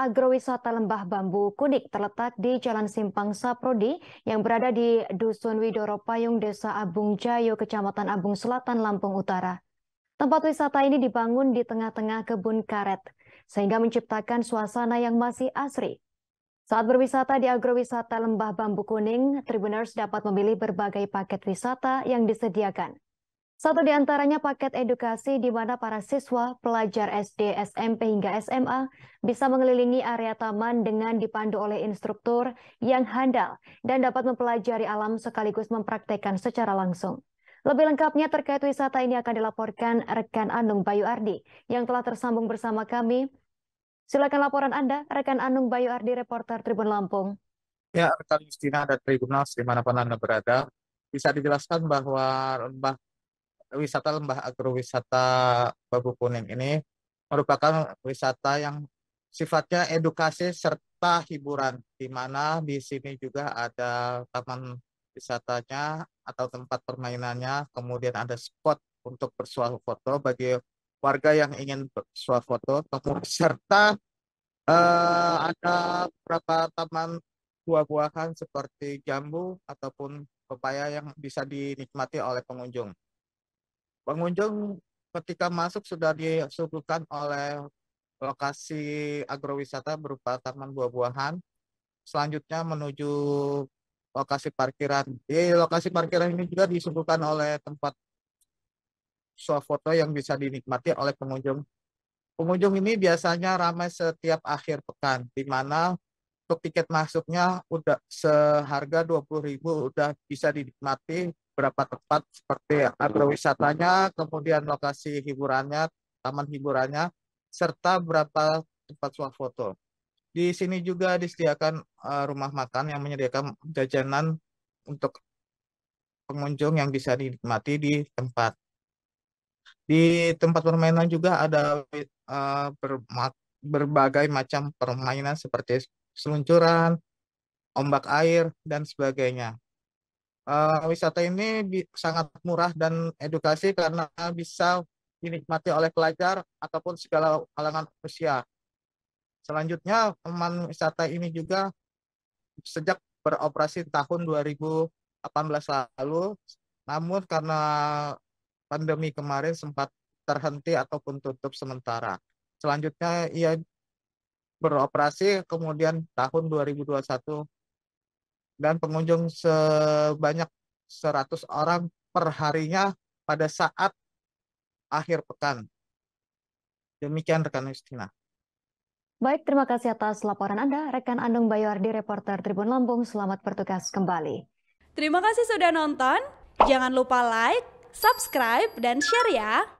agrowisata Lembah Bambu Kuning terletak di Jalan Simpang Saprodi yang berada di Dusun Widoro Payung Desa Abung Jayo, Kecamatan Abung Selatan, Lampung Utara. Tempat wisata ini dibangun di tengah-tengah kebun karet, sehingga menciptakan suasana yang masih asri. Saat berwisata di agrowisata Lembah Bambu Kuning, Tribuners dapat memilih berbagai paket wisata yang disediakan. Satu di antaranya paket edukasi di mana para siswa, pelajar SD, SMP hingga SMA bisa mengelilingi area taman dengan dipandu oleh instruktur yang handal dan dapat mempelajari alam sekaligus mempraktekkan secara langsung. Lebih lengkapnya terkait wisata ini akan dilaporkan rekan Anung Bayu Ardi yang telah tersambung bersama kami. Silakan laporan Anda, rekan Anung Bayu Ardi, reporter Tribun Lampung. Ya, rekan Justina dan di dimanapun Anda berada, bisa dijelaskan bahwa lembah wisata Lembah Agrowisata Babu Kuning ini merupakan wisata yang sifatnya edukasi serta hiburan di mana di sini juga ada taman wisatanya atau tempat permainannya kemudian ada spot untuk bersuah foto bagi warga yang ingin bersuah foto serta eh, ada beberapa taman buah-buahan seperti jambu ataupun pepaya yang bisa dinikmati oleh pengunjung Pengunjung ketika masuk sudah disuguhkan oleh lokasi agrowisata berupa taman buah-buahan. Selanjutnya menuju lokasi parkiran. Di lokasi parkiran ini juga disuguhkan oleh tempat swafoto yang bisa dinikmati oleh pengunjung. Pengunjung ini biasanya ramai setiap akhir pekan, di mana untuk tiket masuknya udah seharga 20.000 udah bisa dinikmati beberapa tempat seperti agrowisatanya, kemudian lokasi hiburannya, taman hiburannya, serta beberapa tempat swafoto. Di sini juga disediakan eh, rumah makan yang menyediakan jajanan untuk pengunjung yang bisa dinikmati di tempat. Di tempat permainan juga ada eh, berbagai macam permainan seperti seluncuran, ombak air, dan sebagainya uh, wisata ini sangat murah dan edukasi karena bisa dinikmati oleh pelajar ataupun segala kalangan usia. Selanjutnya, teman Wisata ini juga sejak beroperasi tahun 2018 lalu, namun karena pandemi kemarin sempat terhenti ataupun tutup sementara. Selanjutnya, ia beroperasi kemudian tahun 2021 dan pengunjung sebanyak 100 orang perharinya pada saat akhir pekan. Demikian rekan Justina. Baik, terima kasih atas laporan Anda. Rekan Andung Bayuardi, reporter Tribun Lampung, selamat bertugas kembali. Terima kasih sudah nonton. Jangan lupa like, subscribe, dan share ya.